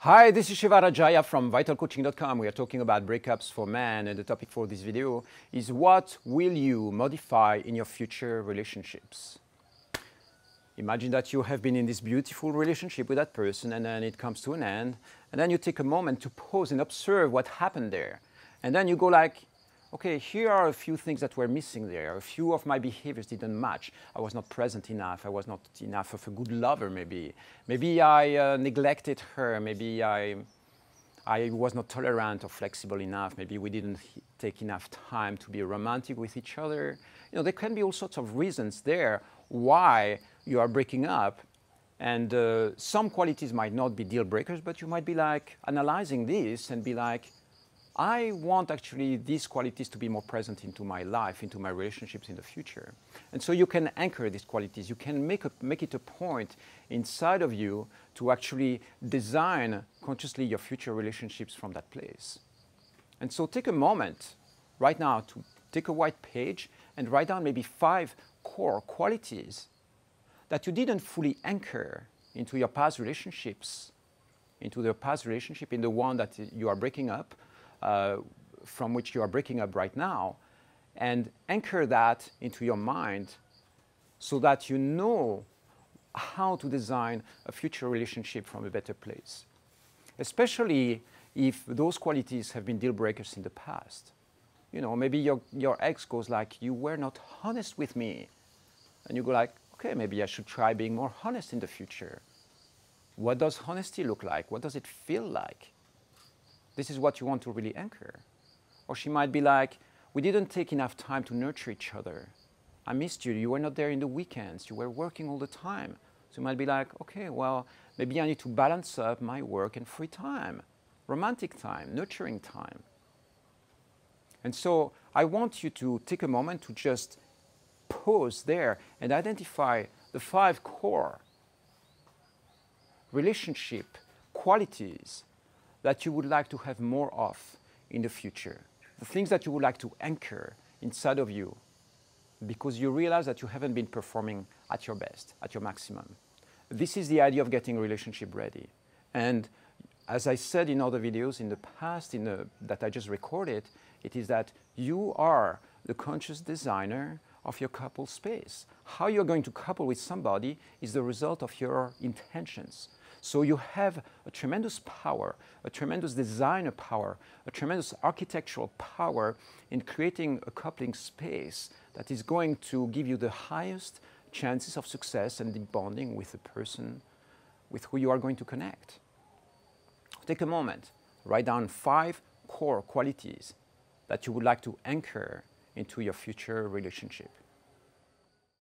Hi, this is Shivara Jaya from vitalcoaching.com. We are talking about breakups for men, and the topic for this video is what will you modify in your future relationships? Imagine that you have been in this beautiful relationship with that person, and then it comes to an end, and then you take a moment to pause and observe what happened there. And then you go like, okay, here are a few things that were missing there. A few of my behaviors didn't match. I was not present enough. I was not enough of a good lover, maybe. Maybe I uh, neglected her. Maybe I, I was not tolerant or flexible enough. Maybe we didn't take enough time to be romantic with each other. You know, there can be all sorts of reasons there why you are breaking up. And uh, some qualities might not be deal breakers, but you might be like analyzing this and be like, I want actually these qualities to be more present into my life, into my relationships in the future. And so you can anchor these qualities. You can make, a, make it a point inside of you to actually design consciously your future relationships from that place. And so take a moment right now to take a white page and write down maybe five core qualities that you didn't fully anchor into your past relationships, into the past relationship, in the one that you are breaking up, uh, from which you are breaking up right now and anchor that into your mind so that you know how to design a future relationship from a better place, especially if those qualities have been deal breakers in the past. You know, maybe your, your ex goes like, you were not honest with me. And you go like, okay, maybe I should try being more honest in the future. What does honesty look like? What does it feel like? this is what you want to really anchor. Or she might be like, we didn't take enough time to nurture each other. I missed you. You were not there in the weekends. You were working all the time. So you might be like, okay, well, maybe I need to balance up my work and free time, romantic time, nurturing time. And so I want you to take a moment to just pause there and identify the five core relationship qualities that you would like to have more of in the future, the things that you would like to anchor inside of you because you realize that you haven't been performing at your best, at your maximum. This is the idea of getting relationship ready. And as I said in other videos in the past in the, that I just recorded, it is that you are the conscious designer of your couple space. How you're going to couple with somebody is the result of your intentions, so you have a tremendous power, a tremendous designer power, a tremendous architectural power in creating a coupling space that is going to give you the highest chances of success and deep bonding with the person with who you are going to connect. Take a moment, write down five core qualities that you would like to anchor into your future relationship.